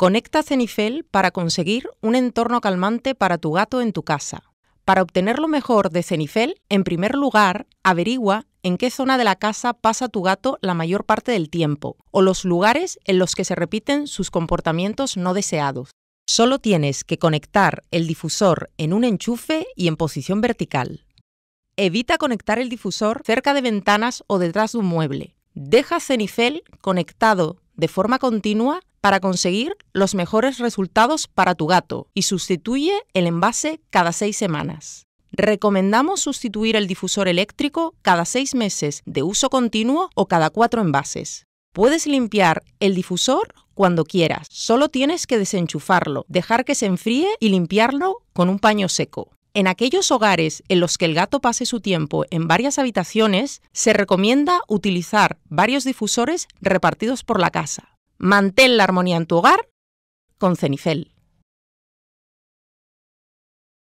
Conecta Cenifel para conseguir un entorno calmante para tu gato en tu casa. Para obtener lo mejor de Cenifel, en primer lugar, averigua en qué zona de la casa pasa tu gato la mayor parte del tiempo o los lugares en los que se repiten sus comportamientos no deseados. Solo tienes que conectar el difusor en un enchufe y en posición vertical. Evita conectar el difusor cerca de ventanas o detrás de un mueble. Deja Cenifel conectado de forma continua para conseguir los mejores resultados para tu gato y sustituye el envase cada seis semanas. Recomendamos sustituir el difusor eléctrico cada seis meses de uso continuo o cada cuatro envases. Puedes limpiar el difusor cuando quieras, solo tienes que desenchufarlo, dejar que se enfríe y limpiarlo con un paño seco. En aquellos hogares en los que el gato pase su tiempo en varias habitaciones, se recomienda utilizar varios difusores repartidos por la casa. Mantén la armonía en tu hogar con Cenicel.